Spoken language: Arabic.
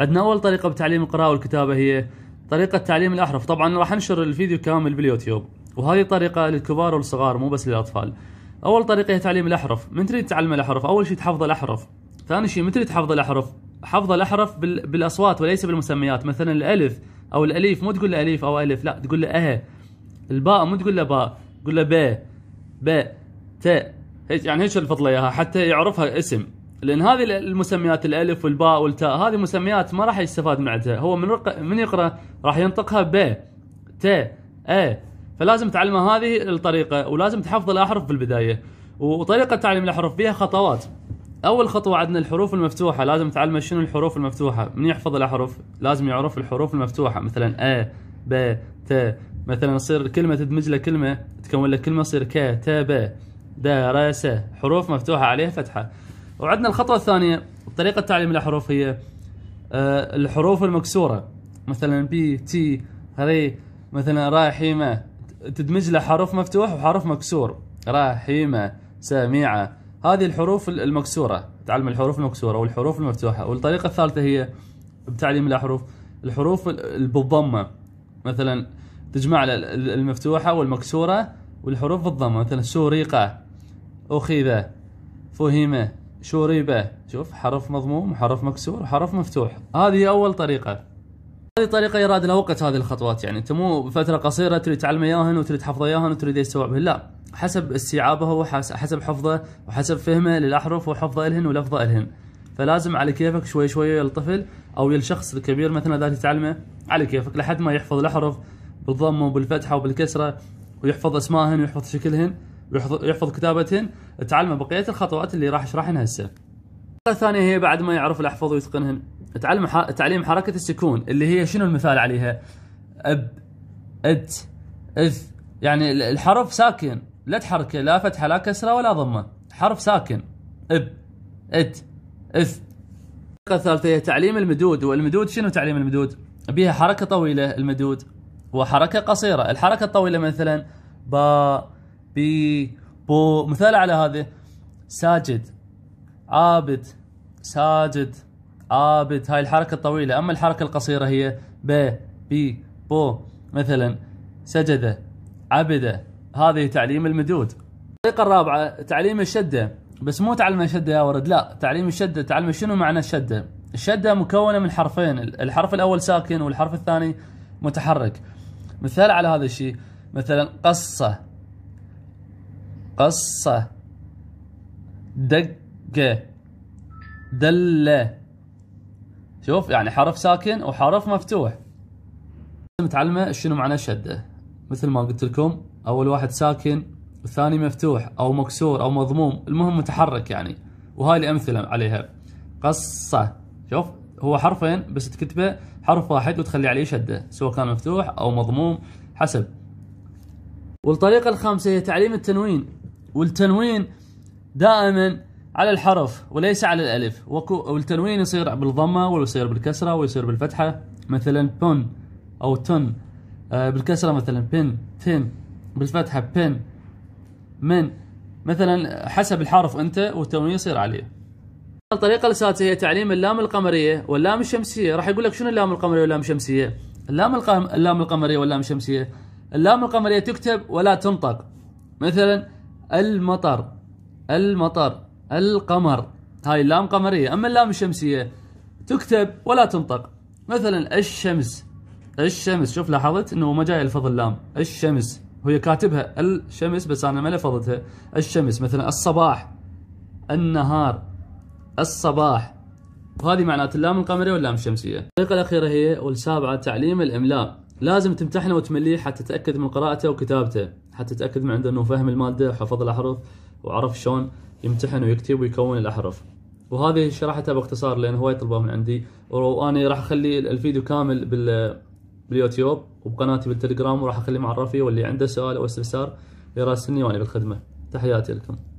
عندنا اول طريقه بتعليم القراءه والكتابه هي طريقه تعليم الاحرف طبعا راح انشر الفيديو كامل باليوتيوب وهذه طريقه للكبار والصغار مو بس للاطفال اول طريقه هي تعليم الاحرف من تريد تعلم الاحرف اول شيء تحفظ الاحرف ثاني شيء من تريد تحفظ الاحرف حفظ الاحرف بالاصوات وليس بالمسميات مثلا الالف او الاليف مو تقول له او الف لا تقول له اه الباء مو تقول له باء تقول له ب ب ت يعني هيك الفضله اياها حتى يعرفها اسم لان هذه المسميات الالف والباء والتاء هذه مسميات ما راح يستفاد عندها هو من رق... من يقرا راح ينطقها ب ت ا فلازم تعلمه هذه الطريقه ولازم تحفظ الاحرف بالبدايه وطريقه تعليم الاحرف فيها خطوات اول خطوه عندنا الحروف المفتوحه لازم تعلمه شنو الحروف المفتوحه من يحفظ الاحرف لازم يعرف الحروف المفتوحه مثلا ا ب ت مثلا تصير كلمه تدمج له كلمه تكون له كلمه تصير ك ت ب درس حروف مفتوحه عليها فتحه وعندنا الخطوه الثانيه طريقه تعليم الاحرف هي آه، الحروف المكسوره مثلا بي تي هري مثلا راحمه تدمج له حرف مفتوح وحرف مكسور رحيمه سميعه هذه الحروف المكسوره تعلم الحروف المكسوره والحروف المفتوحه والطريقه الثالثه هي بتعليم الاحرف الحروف بالضمه مثلا تجمع المفتوحه والمكسوره والحروف بالضمه مثلا سوريقه اخذ فهيمة شوريبه شوف حرف مضموم وحرف مكسور وحرف مفتوح هذه اول طريقه هذه طريقه يراد لها وقت هذه الخطوات يعني انت مو بفتره قصيره تريد تعلمه اياهن وتريد تحفظه اياهن وتريد يستوعبهن لا حسب استيعابه وحسب حفظه وحسب فهمه للاحرف وحفظه الهن ولفظه الهن فلازم على كيفك شوي شوي الطفل او الشخص الكبير مثلا ذات تعلمه على كيفك لحد ما يحفظ الاحرف بالضمه وبالفتحه وبالكسره ويحفظ اسمائهن ويحفظ شكلهن ويحفظ كتابتهن تعلمه بقيه الخطوات اللي راح اشرحها هسه. الطريقه الثانيه هي بعد ما يعرف الاحفظ ويتقنهن تعلم ح... تعليم حركه السكون اللي هي شنو المثال عليها؟ اب ات اذ يعني الحرف ساكن لا تحركه لا فتحه لا كسره ولا ضمه حرف ساكن اب ات اذ الطريقه الثالثه هي تعليم المدود والمدود شنو تعليم المدود؟ بها حركه طويله المدود وحركه قصيره الحركه الطويله مثلا با بي بو مثال على هذا ساجد عابد ساجد عابد هاي الحركة الطويلة أما الحركة القصيرة هي ب بي بو مثلا سجد عبد هذه تعليم المدود الطريقة الرابعة تعليم الشدة بس مو تعلم الشدة يا ورد لا تعليم الشدة تعلم شنو معنى الشدة الشدة مكونة من حرفين الحرف الأول ساكن والحرف الثاني متحرك مثال على هذا الشيء مثلا قصة قص دق دل شوف يعني حرف ساكن وحرف مفتوح لازم تعلمه شنو معنى شده مثل ما قلت لكم اول واحد ساكن والثاني مفتوح او مكسور او مضموم المهم متحرك يعني وهاي الامثله عليها قصه شوف هو حرفين بس تكتبه حرف واحد وتخلي عليه شده سواء كان مفتوح او مضموم حسب والطريقه الخامسه هي تعليم التنوين والتنوين دائما على الحرف وليس على الالف والتنوين يصير بالضمه ويصير بالكسره ويصير بالفتحه مثلا بن او تن آه، بالكسره مثلا بن تن بالفتحه بن من مثلا حسب الحرف انت والتنوين يصير عليه الطريقه السادسه هي تعليم اللام القمريه واللام الشمسيه راح يقول لك شنو اللام القمريه واللام الشمسيه اللام القم... اللام القمريه واللام الشمسيه اللام القمريه تكتب ولا تنطق مثلا المطر المطر القمر هاي اللام قمرية أما اللام الشمسية تكتب ولا تنطق مثلا الشمس الشمس شوف لاحظت انه ما جاي الفظ اللام الشمس وهي كاتبها الشمس بس انا ما لفظتها الشمس مثلا الصباح النهار الصباح وهذه معنات اللام القمرية واللام الشمسية الطريقة الأخيرة هي والسابعة تعليم الإملاء لازم تمتحنه وتمليه حتى تتأكد من قراءته وكتابته حتى تتاكد من عنده انه فهم الماده وحفظ الاحرف وعرف شلون يمتحن ويكتب ويكون الاحرف وهذه شرحتها باختصار لان هواي طلبوا من عندي وانا راح اخلي الفيديو كامل بال باليوتيوب وبقناتي بالتليجرام وراح اخلي معرفي واللي عنده سؤال او استفسار يراسلني وانا بالخدمه تحياتي لكم